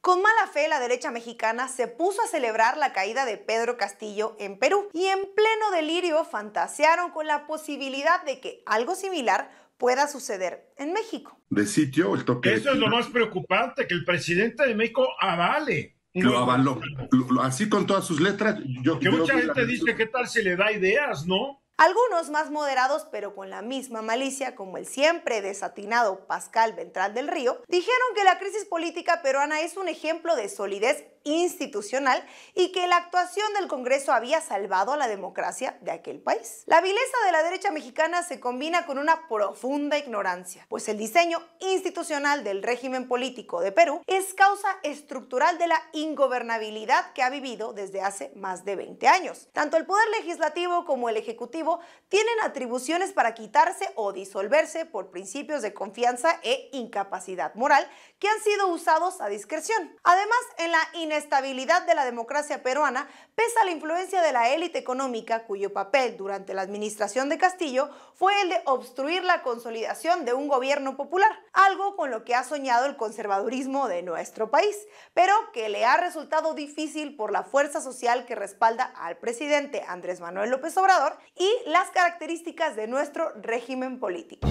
Con mala fe, la derecha mexicana se puso a celebrar la caída de Pedro Castillo en Perú y en pleno delirio fantasearon con la posibilidad de que algo similar pueda suceder en México. De sitio, el toque. Eso es lo más preocupante, que el presidente de México avale. Lo avaló. Así con todas sus letras. Yo, que mucha gente dice, ¿qué tal se le da ideas, no? Algunos más moderados pero con la misma malicia, como el siempre desatinado Pascal Ventral del Río, dijeron que la crisis política peruana es un ejemplo de solidez institucional y que la actuación del Congreso había salvado a la democracia de aquel país. La vileza de la derecha mexicana se combina con una profunda ignorancia, pues el diseño institucional del régimen político de Perú es causa estructural de la ingobernabilidad que ha vivido desde hace más de 20 años. Tanto el poder legislativo como el ejecutivo tienen atribuciones para quitarse o disolverse por principios de confianza e incapacidad moral que han sido usados a discreción. Además, en la inestabilidad de la democracia peruana pesa la influencia de la élite económica cuyo papel durante la administración de Castillo fue el de obstruir la consolidación de un gobierno popular, algo con lo que ha soñado el conservadurismo de nuestro país, pero que le ha resultado difícil por la fuerza social que respalda al presidente Andrés Manuel López Obrador y las características de nuestro régimen político.